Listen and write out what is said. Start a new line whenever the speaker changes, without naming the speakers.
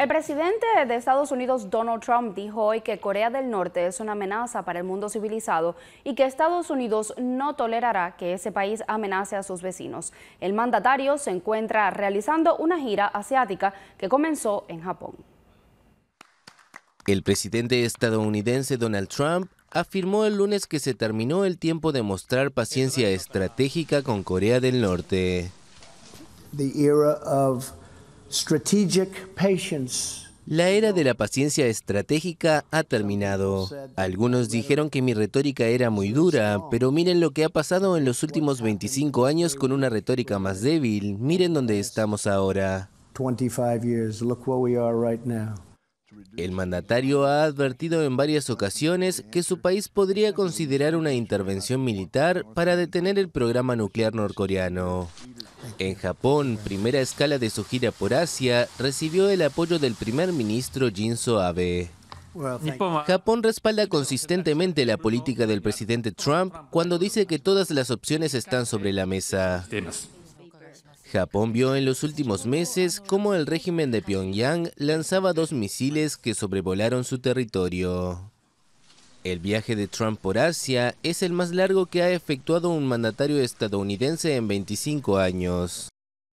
El presidente de Estados Unidos, Donald Trump, dijo hoy que Corea del Norte es una amenaza para el mundo civilizado y que Estados Unidos no tolerará que ese país amenace a sus vecinos. El mandatario se encuentra realizando una gira asiática que comenzó en Japón.
El presidente estadounidense Donald Trump afirmó el lunes que se terminó el tiempo de mostrar paciencia estratégica con Corea del Norte. La era de la paciencia estratégica ha terminado. Algunos dijeron que mi retórica era muy dura, pero miren lo que ha pasado en los últimos 25 años con una retórica más débil. Miren dónde estamos ahora. El mandatario ha advertido en varias ocasiones que su país podría considerar una intervención militar para detener el programa nuclear norcoreano. En Japón, primera escala de su gira por Asia, recibió el apoyo del primer ministro Shinzo Abe. Japón respalda consistentemente la política del presidente Trump cuando dice que todas las opciones están sobre la mesa. Japón vio en los últimos meses cómo el régimen de Pyongyang lanzaba dos misiles que sobrevolaron su territorio. El viaje de Trump por Asia es el más largo que ha efectuado un mandatario estadounidense en 25 años.